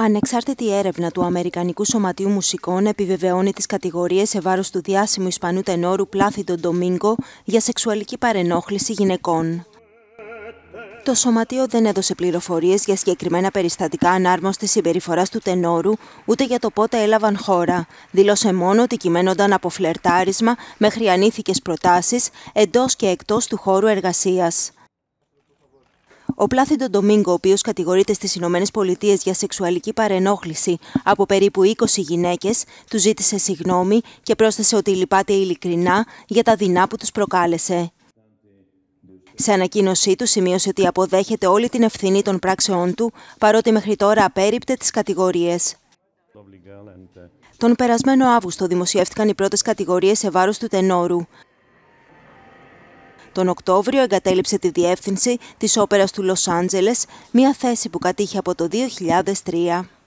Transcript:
Ανεξάρτητη έρευνα του Αμερικανικού Σωματείου Μουσικών επιβεβαιώνει τις κατηγορίες σε βάρος του διάσημου Ισπανού τενόρου Πλάθιντο Ντομίνγκο για σεξουαλική παρενόχληση γυναικών. Το Σωματείο δεν έδωσε πληροφορίες για συγκεκριμένα περιστατικά ανάρμοστης συμπεριφοράς του τενόρου, ούτε για το πότε έλαβαν χώρα. Δήλωσε μόνο ότι κυμαίνονταν από φλερτάρισμα μέχρι ανήθικες προτάσεις εντός και εκτός του χώρου εργασίας. Ο Πλάθιντο Ντομίνγκο, ο οποίος κατηγορείται στις Ηνωμένες Πολιτείες για σεξουαλική παρενόχληση από περίπου 20 γυναίκες, του ζήτησε συγγνώμη και πρόσθεσε ότι λυπάται ειλικρινά για τα δεινά που τους προκάλεσε. Σε ανακοίνωσή του σημείωσε ότι αποδέχεται όλη την ευθύνη των πράξεών του, παρότι μέχρι τώρα απέρριπτε τις κατηγορίες. Τον περασμένο Αύγουστο δημοσιεύτηκαν οι πρώτες κατηγορίες σε βάρος του τενόρου. Τον Οκτώβριο εγκατέλειψε τη διεύθυνση της Όπερας του Λος Άντζελες, μια θέση που κατήχε από το 2003.